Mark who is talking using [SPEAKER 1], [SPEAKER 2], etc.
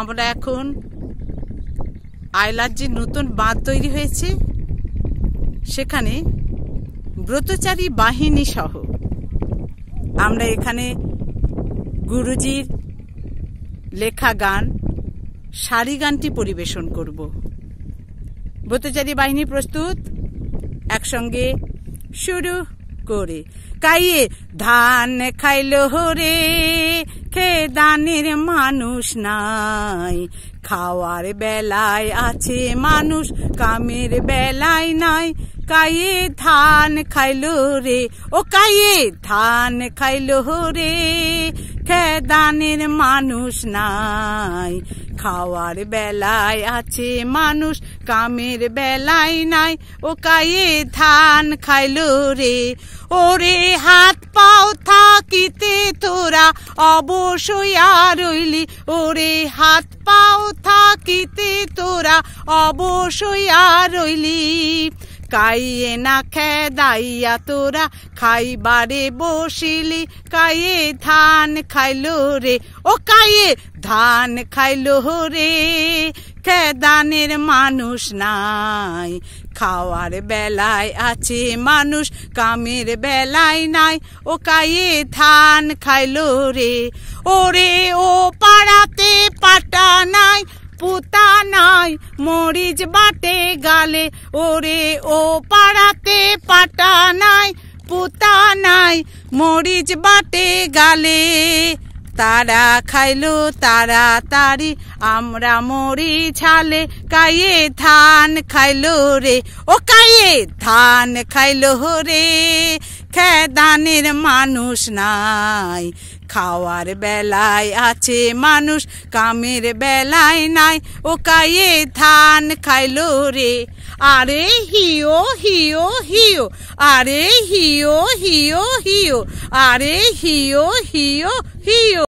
[SPEAKER 1] আমরা এখন আয়লার যে নতুন বাঁধ তৈরি হয়েছে সেখানে ব্রতচারী বাহিনী সহ আমরা এখানে গুরুজির লেখা গান শাড়ি গানটি পরিবেশন করব ব্রতচারী বাহিনী প্রস্তুত একসঙ্গে শুরু করে কাইয়ে ধান খাইল রে মুখে দানের মানুষ নাই খাওয়ার বেলায় আছে মানুষ কামের বেলায় নাই কায়ে ধান খাইলো রে ও কায়ে ধান খাইলো রে খেদানের মানুষ নাই খাওয়ার বেলায় আছে মানুষ কামের বেলায় নাই ও কায়ে ধান খাইল রে ওরে হাত পাও থাকিতে তোরা অবশ্যই আর রইলি ওরে হাত পাও থাকিতে তোরা অবশ্যই আর রইলি কাইয়ে না খেদাইয়া তোরা খাইবারে বসিলি কায়ে ধান খাইল রে ও কায়ে ধান খাইল রে খেদানের দানের মানুষ নাই খাওয়ার বেলায় আছে মানুষ কামের বেলায় নাই ও কায়ে ধান খাইলো রে ওরে ও পাড়াতে পাটা নাই পোতা নাই মরিচ বাটে গালে ওরে ও পাড়াতে পাটা নাই পোতা নাই মরিচ বাটে গালে তারা খাইলো তাড়াতাড়ি আমরা মরি ছালে কায়ে ধান খাইলো রে ও কায়ে ধান খাইলো রে খেদানের মানুষ নাই খাওয়ার বেলায় আছে মানুষ কামের বেলায় নাই ও কায়ে ধান খাইলো রে আরে হিও হিও হিও আরে হিও হিও হিও আরে হিও হিও হিও